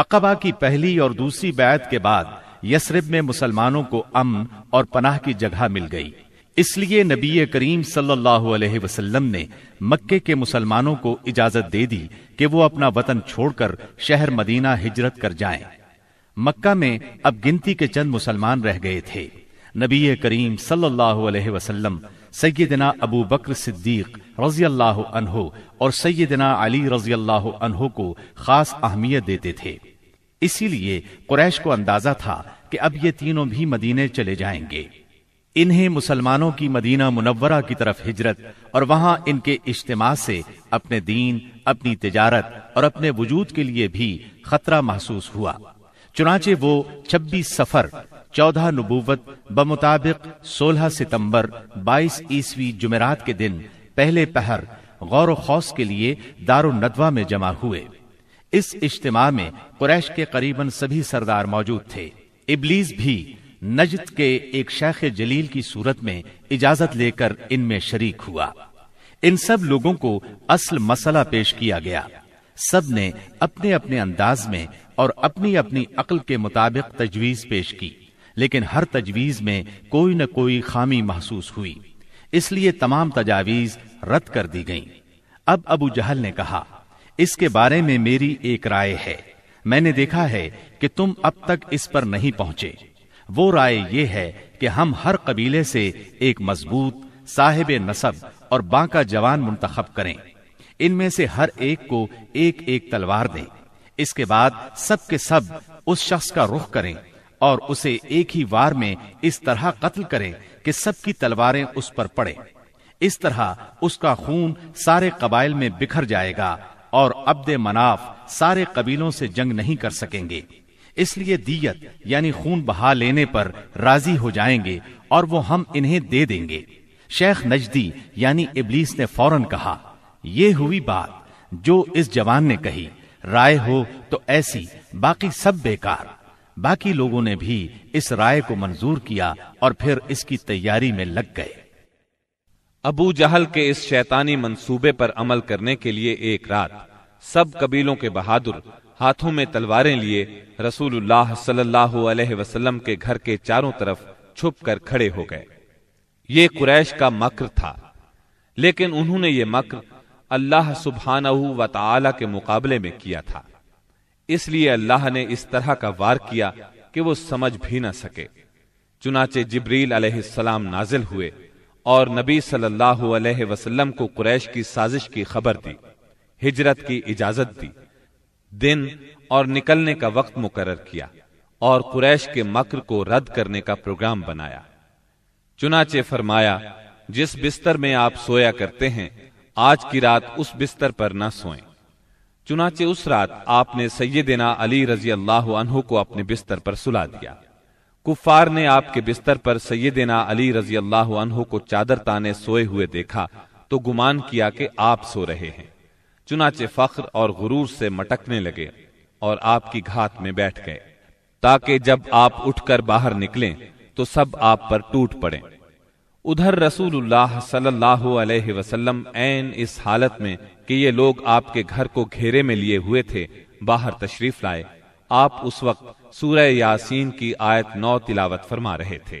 अकबा की पहली और दूसरी बैत के बाद यसरिब में मुसलमानों को अम और पनाह की जगह मिल गई इसलिए नबी करीम सल्लल्लाहु अलैहि वसल्लम ने मक्के के मुसलमानों को इजाजत दे दी कि वो अपना वतन छोड़कर शहर मदीना हिजरत कर जाएं। मक्का में अब गिनती के चंद मुसलमान रह गए थे नबी करीम सल्लल्लाहु अलैहि वसल्लम सैदना अबू बकर सिद्दीक रजी अल्लाह अनहो और सैदना अली रजी अल्लाह अनहो को खास अहमियत देते थे इसीलिए कुरैश को अंदाजा था कि अब ये तीनों भी मदीने चले जाएंगे इन्हें मुसलमानों की मदीना मुनवरा की तरफ हिजरत और वहां इनके इज्तम से अपने दीन अपनी तजारत और अपने वजूद के लिए भी खतरा महसूस हुआ चुनाचे वो छब्बीस सफर चौदह नबूवत बमुताबिक सोलह सितंबर बाईस ईस्वी जुमेरात के दिन पहले पहर गौर खौस के लिए दारुल नदवा में जमा हुए इस इज्तम में कुरैश के करीबन सभी सरदार मौजूद थे इबलीस भी नजत के एक शेख जलील की सूरत में इजाजत लेकर इनमें शरीक हुआ इन सब लोगों को असल मसला पेश किया गया सब ने अपने अपने अंदाज में और अपनी अपनी अकल के मुताबिक तजवीज पेश की लेकिन हर तजवीज में कोई न कोई खामी महसूस हुई इसलिए तमाम तजावीज रद्द कर दी गईं। अब अबू जहल ने कहा इसके बारे में मेरी एक राय है मैंने देखा है कि तुम अब तक इस पर नहीं पहुंचे वो राय यह है कि हम हर कबीले से एक मजबूत साहेब नसब और बांका जवान मुंतखब करें इनमें से हर एक को एक एक तलवार दें इसके बाद सब के सब उस शख्स का रुख करें और उसे एक ही वार में इस तरह कत्ल करें कि सबकी तलवारें उस पर पड़े इस तरह उसका खून सारे कबाइल में बिखर जाएगा और अब्द मनाफ सारे कबीलों से जंग नहीं कर सकेंगे इसलिए दीयत यानी खून बहा लेने पर राजी हो जाएंगे और वो हम इन्हें दे देंगे शेख नजदी यानी इबलीस ने फौरन कहा यह हुई बात जो इस जवान ने कही राय हो तो ऐसी बाकी सब बेकार बाकी लोगों ने भी इस राय को मंजूर किया और फिर इसकी तैयारी में लग गए अबू जहल के इस शैतानी मंसूबे पर अमल करने के लिए एक रात सब कबीलों के बहादुर हाथों में तलवारें लिए रसूलुल्लाह सल्लल्लाहु अलैहि वसल्लम के घर के चारों तरफ छुप कर खड़े हो गए ये कुरैश का मक्र था लेकिन उन्होंने ये मक्र अल्लाह सुबहाना व तला के मुकाबले में किया था इसलिए अल्लाह ने इस तरह का वार किया कि वो समझ भी ना सके चुनाचे जिब्रील अलैहिस्सलाम नाजिल हुए और नबी सल्लल्लाहु अलैहि वसल्लम को कुरैश की साजिश की खबर दी हिजरत की इजाजत दी दिन और निकलने का वक्त मुकर किया और कुरैश के मक्र को रद्द करने का प्रोग्राम बनाया चुनाचे फरमाया जिस बिस्तर में आप सोया करते हैं आज की रात उस बिस्तर पर ना सोएं। चुनाचे उस रात आपने सैयदना अली रजी अल्लाह को अपने बिस्तर पर सुला दिया कुफार ने आपके बिस्तर पर सैदना अली रजी अल्लाह अनहु को चादर ताने सोए हुए देखा तो गुमान किया कि आप सो रहे हैं चुनाचे फख्र और गुरूर से मटकने लगे और आपकी घात में बैठ गए ताकि जब आप उठकर बाहर निकलें तो सब आप पर टूट पड़े उधर रसूलुल्लाह सल्लल्लाहु अलैहि वसल्लम एन इस हालत में कि ये लोग आपके घर को घेरे में लिए हुए थे बाहर तशरीफ लाए आप उस वक्त सूर्य यासीन की आयत नौ तिलावत फरमा रहे थे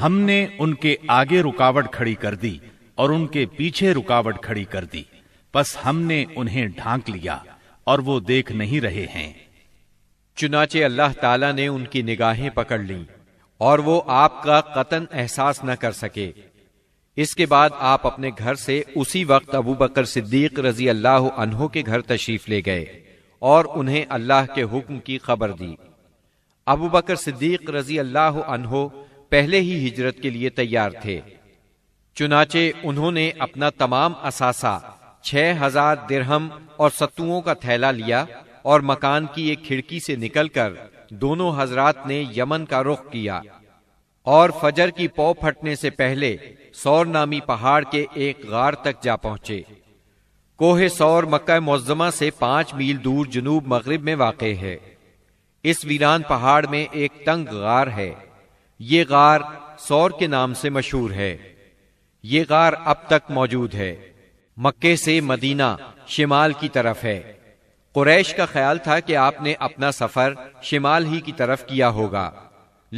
हमने उनके आगे रुकावट खड़ी कर दी और उनके पीछे रुकावट खड़ी कर दी बस हमने उन्हें ढांक लिया और वो देख नहीं रहे हैं चुनाचे अल्लाह ताला ने उनकी निगाहें पकड़ ली और वो आपका कतन एहसास न कर सके इसके बाद आप अपने घर से उसी वक्त अबू बकर सिद्दीक रजी अल्लाह अनहो के घर तशरीफ ले गए और उन्हें अल्लाह के हुक्म की खबर दी अबू बकर सिद्दीक रजी अल्लाह अनहो पहले ही हिजरत के लिए तैयार थे चुनाचे उन्होंने अपना तमाम असासा छह हजार दिरहम और सत्तुओं का थैला लिया और मकान की एक खिड़की से निकलकर दोनों हजरात ने यमन का रुख किया और फजर की पौ फटने से पहले सौर नामी पहाड़ के एक गार तक जा पहुंचे कोहे सौर मक्का मुजमा से पांच मील दूर जनूब मगरब में वाक़ है इस वीरान पहाड़ में एक तंग गार है ये गार सौर के नाम से मशहूर है ये गार अब तक मौजूद है मक्के से मदीना शिमाल की तरफ है कुरैश का ख्याल था कि आपने अपना सफर शिमाल ही की तरफ किया होगा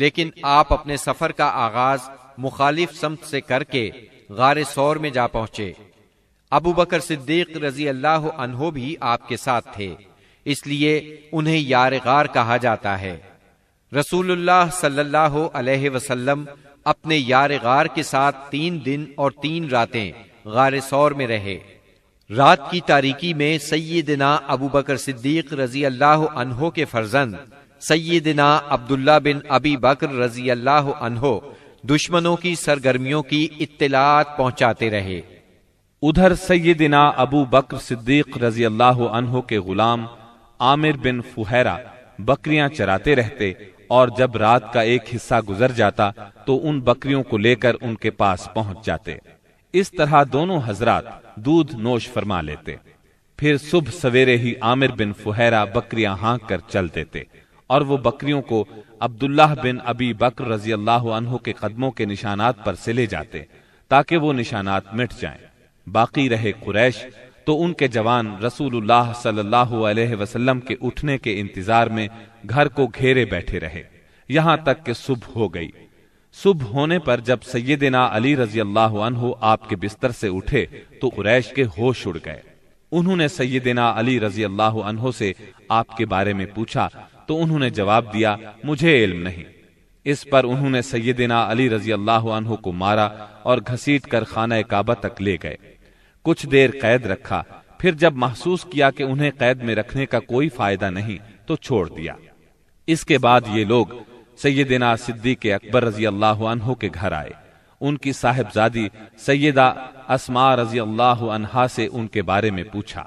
लेकिन आप अपने सफर का आगाज मुखालिफ समत से करके गार सौर में जा पहुंचे अबू बकर सिद्दीक रजी अल्लाह अनहो भी आपके साथ थे इसलिए उन्हें यार गार कहा जाता है रसूलुल्लाह सल्लल्लाहु अलैहि वसल्लम अपने यार गार के साथ तीन दिन और तीन रातें गार सौर में रहे रात की तारीकी में सैदिना अबू बकर सिद्दीक रजी अल्लाह अनहो के फर्जंद सैदिना अब्दुल्ला बिन अबी बकर रजी अल्लाह अनहो दुश्मनों की सरगर्मियों की इत्तलात पहुंचाते रहे उधर सैदिना अबू बकर सिद्दीक रजी अल्लाह अनहो के गुलाम आमिर बिन फुहरा बकरियां चराते रहते और जब रात का एक हिस्सा गुजर जाता तो उन बकरियों को लेकर उनके पास पहुंच जाते इस तरह दोनों हजरात दूध नोश फरमा लेते फिर सुबह सवेरे ही आमिर बिन फुहरा बकरियां हाँक कर चल देते और वो बकरियों को अब्दुल्लाह बिन अबी बकर रजी अल्लाह के कदमों के निशानात पर से ले जाते ताकि वो निशानात मिट जाएं। बाकी रहे कुरैश तो उनके जवान रसूलुल्लाह सल्लल्लाहु अलैहि वसल्लम के उठने के इंतजार में घर को घेरे बैठे रहे यहां तक कि सुबह हो गई सुबह होने पर जब सैयदना अली रजी अल्लाह आपके बिस्तर से उठे तो उरैश के होश उड़ गए उन्होंने सैयदना अली रजी अल्लाह से आपके बारे में पूछा तो उन्होंने जवाब दिया मुझे इल्म नहीं इस पर उन्होंने सैयदना अली रजी अल्लाह को मारा और घसीट कर खाना काबा तक ले गए कुछ देर कैद रखा फिर जब महसूस किया कि उन्हें कैद में रखने का कोई फायदा नहीं तो छोड़ दिया इसके बाद ये लोग सिद्दी के अकबर रजी अल्लाह अनहो के घर आए उनकी साहेबजादी सैदा असमा रजी अल्लाह अनहा से उनके बारे में पूछा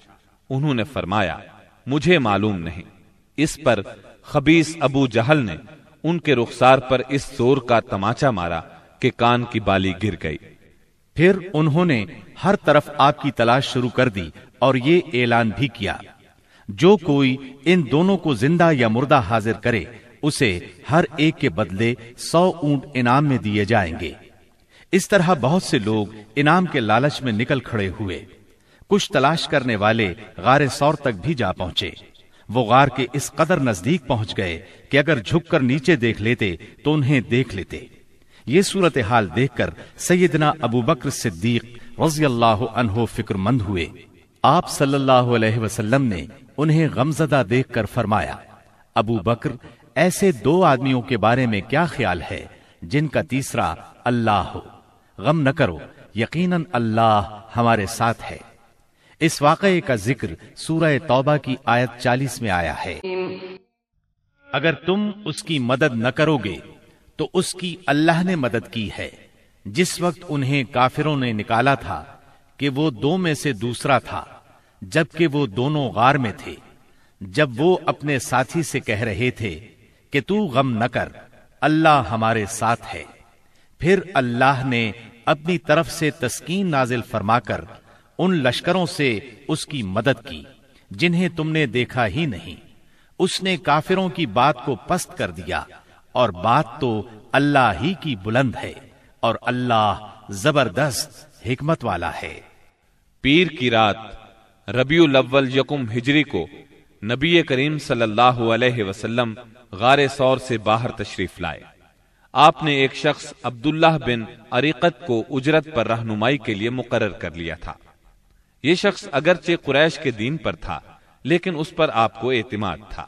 उन्होंने फरमाया मुझे मालूम नहीं इस पर खबीस अबू जहल ने उनके रुखसार पर इस जोर का तमाचा मारा कि कान की बाली गिर गई फिर उन्होंने हर तरफ आपकी तलाश शुरू कर दी और ये ऐलान भी किया जो कोई इन दोनों को जिंदा या मुर्दा हाजिर करे उसे हर एक के बदले सौ ऊंट इनाम में दिए जाएंगे इस तरह बहुत से लोग इनाम के लालच में निकल खड़े हुए कुछ तलाश करने वाले गारे सौर तक भी जा पहुंचे वो गार के इस कदर नजदीक पहुंच गए कि अगर झुककर नीचे देख लेते तो उन्हें देख लेते ये सूरत हाल देखकर सैदना अबू बकर सिद्दीक रजी अल्लाह अनहो फिक्रमंद हुए आप सल्लल्लाहु अलैहि वसल्लम ने उन्हें गमजदा देखकर फरमाया अबू बकर ऐसे दो आदमियों के बारे में क्या ख्याल है जिनका तीसरा अल्लाह हो गम न करो यकीनन अल्लाह हमारे साथ है इस वाकये का जिक्र सूरह तौबा की आयत 40 में आया है अगर तुम उसकी मदद न करोगे तो उसकी अल्लाह ने मदद की है जिस वक्त उन्हें काफिरों ने निकाला था कि वो दो में से दूसरा था जबकि वो दोनों गार में थे जब वो अपने साथी से कह रहे थे कि तू गम न कर अल्लाह हमारे साथ है फिर अल्लाह ने अपनी तरफ से तस्कीन नाजिल फरमाकर उन लश्करों से उसकी मदद की जिन्हें तुमने देखा ही नहीं उसने काफिरों की बात को पस्त कर दिया और बात तो अल्लाह ही की बुलंद है और अल्लाह जबरदस्त हिकमत वाला है पीर की रात रबी अव्वल यकुम हिजरी को नबी करीम सल्लल्लाहु अलैहि वसल्लम गारे सौर से बाहर तशरीफ लाए आपने एक शख्स अब्दुल्लाह बिन अरीकत को उजरत पर रहनुमाई के लिए मुकर कर लिया था ये शख्स अगरचे कुरैश के दीन पर था लेकिन उस पर आपको एतमाद था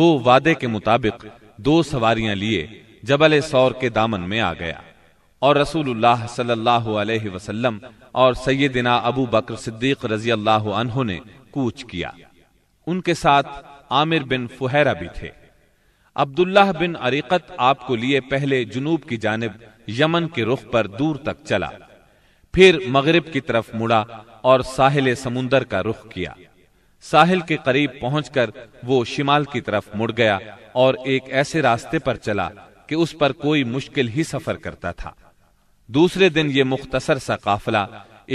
वो वादे के मुताबिक दो सवारियां लिए जबल सौर के दामन में आ गया और रसूलुल्लाह सल्लल्लाहु अलैहि वसल्लम और सैयदना अबू बकर सिद्दीक रजी अल्लाह ने कूच किया उनके साथ आमिर बिन फुहरा भी थे अब्दुल्लाह बिन अरीकत आपको लिए पहले जुनूब की जानब यमन के रुख पर दूर तक चला फिर मगरिब की तरफ मुड़ा और साहिल समुंदर का रुख किया साहिल के करीब पहुंचकर वो शिमाल की तरफ मुड़ गया और एक ऐसे रास्ते पर चला कि उस पर कोई मुश्किल ही सफर करता था दूसरे दिन ये मुख्तसर सा काफिला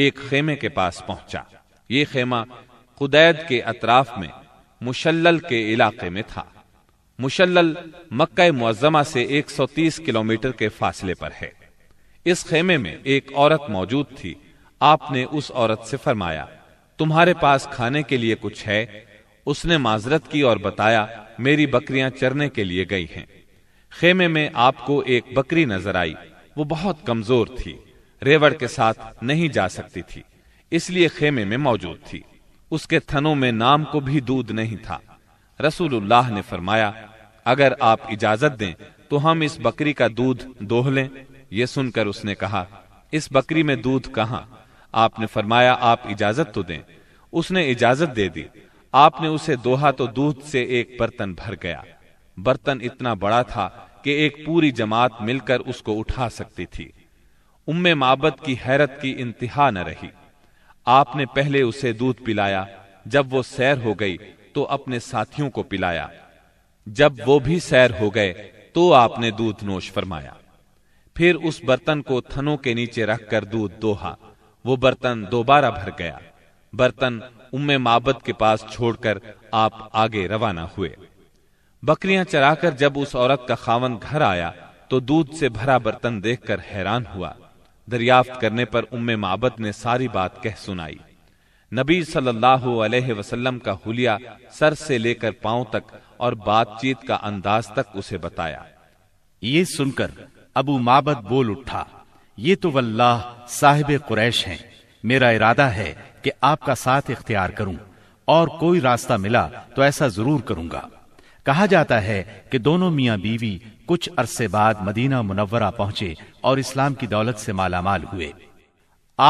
एक खेमे के पास पहुंचा ये खेमा कुदैद के अतराफ में मुशल्ल के इलाके में था मुशल मक्का मुआजमा से 130 किलोमीटर के फासले पर है इस खेमे में एक औरत मौजूद थी आपने उस औरत से फरमाया तुम्हारे पास खाने के लिए कुछ है उसने माजरत की और बताया मेरी बकरियां चरने के लिए गई हैं खेमे में आपको एक बकरी नजर आई वो बहुत कमजोर थी रेवड़ के साथ नहीं जा सकती थी इसलिए खेमे में मौजूद थी उसके थनों में नाम को भी दूध नहीं था रसूलुल्लाह ने फरमाया अगर आप इजाजत दें तो हम इस बकरी का दूध दोह लें यह सुनकर उसने कहा इस बकरी में दूध कहा आपने फरमाया आप इजाजत तो दें उसने इजाजत दे दी आपने उसे दोहा तो दूध से एक बर्तन भर गया बर्तन इतना बड़ा था कि एक पूरी जमात मिलकर उसको उठा सकती थी उम्मे माबत की हैरत की इंतहा न रही आपने पहले उसे दूध पिलाया जब वो सैर हो गई तो अपने साथियों को पिलाया जब वो भी सैर हो गए तो आपने दूध नोश फरमाया फिर उस बर्तन को थनों के नीचे रखकर दूध दोहा वो बर्तन दोबारा भर गया बर्तन उम्मे माबत के पास छोड़कर आप आगे रवाना हुए बकरियां चराकर जब उस औरत का खावन घर आया तो दूध से भरा बर्तन देखकर हैरान हुआ दरियाफ्त करने पर उम्मे माबत ने सारी बात कह सुनाई नबी सल्लल्लाहु अलैहि वसल्लम का हुलिया सर से लेकर पांव तक और बातचीत का अंदाज तक उसे बताया ये सुनकर अबू माबद बोल उठा ये तो वल्लाह साहिब कुरैश हैं मेरा इरादा है कि आपका साथ इख्तियार करूं और कोई रास्ता मिला तो ऐसा जरूर करूंगा कहा जाता है कि दोनों मियां बीवी कुछ अरसे बाद मदीना मुनवरा पहुंचे और इस्लाम की दौलत से मालामाल हुए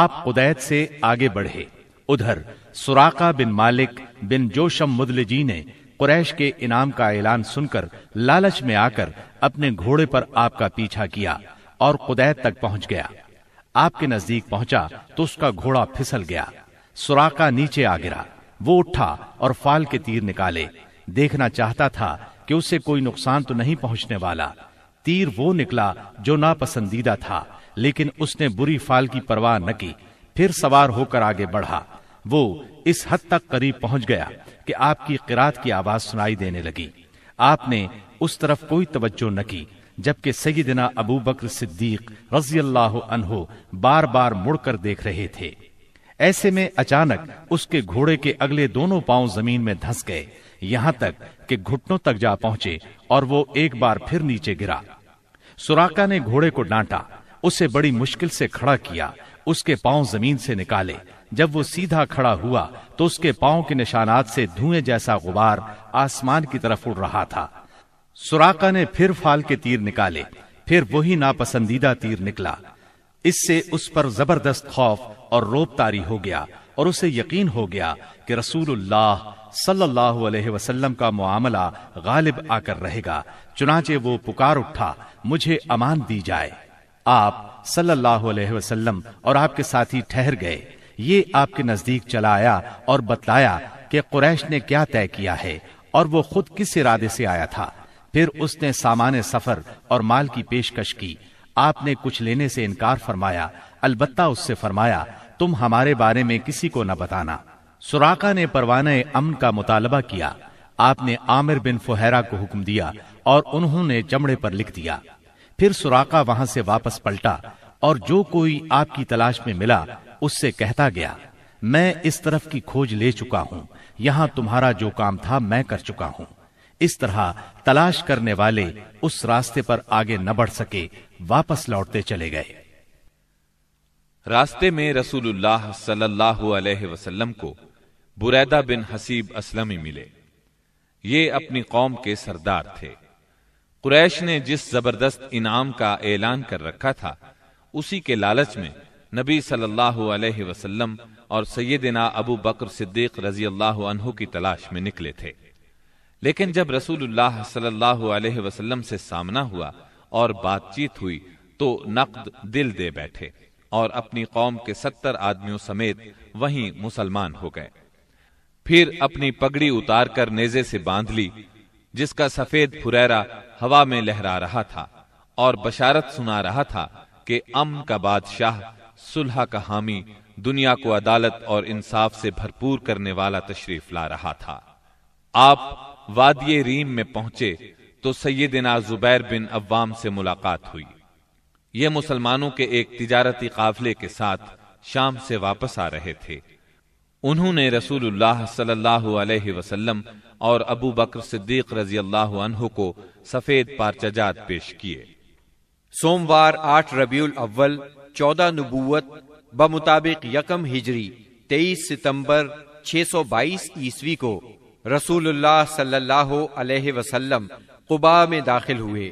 आप उदैत से आगे बढ़े उधर सुराका बिन मालिक बिन जोशम मुदलजी ने कुरैश के इनाम का ऐलान सुनकर लालच में आकर अपने घोड़े पर आपका पीछा किया और कुदैत तक पहुंच गया आपके नजदीक पहुंचा तो उसका घोड़ा फिसल गया सुराका नीचे आ गिरा वो उठा और फाल के तीर निकाले देखना चाहता था कि उसे कोई नुकसान तो नहीं पहुंचने वाला तीर वो निकला जो नापसंदीदा था लेकिन उसने बुरी फाल की परवाह न की फिर सवार होकर आगे बढ़ा वो इस हद तक करीब पहुंच गया कि आपकी किरात की आवाज सुनाई देने लगी आपने उस तरफ कोई तवज्जो न की जबकि दिना अबू बकर सिद्दीक रजी अल्लाह अनहो बार बार मुड़कर देख रहे थे ऐसे में अचानक उसके घोड़े के अगले दोनों पांव जमीन में धस गए यहां तक कि घुटनों तक जा पहुंचे और वो एक बार फिर नीचे गिरा सुराका ने घोड़े को डांटा उसे बड़ी मुश्किल से खड़ा किया उसके पांव जमीन से निकाले जब वो सीधा खड़ा हुआ तो उसके पांव के निशानात से धुएं जैसा गुबार आसमान की तरफ उड़ रहा था सुराका ने फिर फाल के तीर निकाले फिर वही नापसंदीदा तीर निकला इससे उस पर जबरदस्त खौफ और रोप तारी हो गया और उसे यकीन हो गया कि रसूलुल्लाह सल्लल्लाहु अलैहि वसल्लम का मामला गालिब आकर रहेगा चुनाचे वो पुकार उठा मुझे अमान दी जाए आप सल्लल्लाहु अलैहि वसल्लम और आपके साथी ठहर गए ये आपके नजदीक चला आया और बतलाया कि कुरैश ने क्या तय किया है और वो खुद किस इरादे से आया था फिर उसने सामान सफर और माल की पेशकश की आपने कुछ लेने से इनकार फरमाया अलबत्ता उससे फरमाया तुम हमारे बारे में किसी को न बताना सुराका ने परवाने अमन का मुतालबा किया आपने आमिर बिन फुहरा को हुक्म दिया और उन्होंने चमड़े पर लिख दिया फिर सुराका वहां से वापस पलटा और जो कोई आपकी तलाश में मिला उससे कहता गया मैं इस तरफ की खोज ले चुका हूं यहां तुम्हारा जो काम था मैं कर चुका हूं इस तरह तलाश करने वाले उस रास्ते पर आगे न बढ़ सके वापस लौटते चले गए रास्ते में रसूलुल्लाह सल्लल्लाहु अलैहि वसल्लम को बुरैदा बिन हसीब असलमी मिले ये अपनी कौम के सरदार थे कुरैश ने जिस जबरदस्त इनाम का ऐलान कर रखा था उसी के लालच में नबी सल्लल्लाहु अलैहि वसल्लम और सैदना अबू बकर सिद्दीक रजी अल्लाह की तलाश में निकले थे लेकिन जब रसूलुल्लाह सल्लल्लाहु अलैहि वसल्लम से सामना हुआ और बातचीत हुई तो नकद दिल दे बैठे और अपनी कौम के सत्तर आदमियों समेत वहीं मुसलमान हो गए फिर अपनी पगड़ी उतार कर नेजे से बांध ली जिसका सफेद फुरैरा हवा में लहरा रहा था और बशारत सुना रहा था कि अम का बादशाह सुलह का हामी दुनिया को अदालत और इंसाफ से भरपूर करने वाला तशरीफ ला रहा था आप वादिय रीम में पहुंचे तो सैदिना जुबैर बिन अवाम से मुलाकात हुई ये मुसलमानों के एक तिजारती काफले के साथ शाम से वापस आ रहे थे उन्होंने रसूलुल्लाह सल्लल्लाहु अलैहि वसल्लम और अबू बकर सिद्दीक रजी अल्लाह अनहु को सफेद पारचाजात पेश किए सोमवार आठ रबीउल अव्वल चौदह नबूवत बमुताबिक यकम हिजरी तेईस सितंबर 622 ईस्वी को रसूलुल्लाह सल्लल्लाहु अलैहि वसल्लम कुबा में दाखिल हुए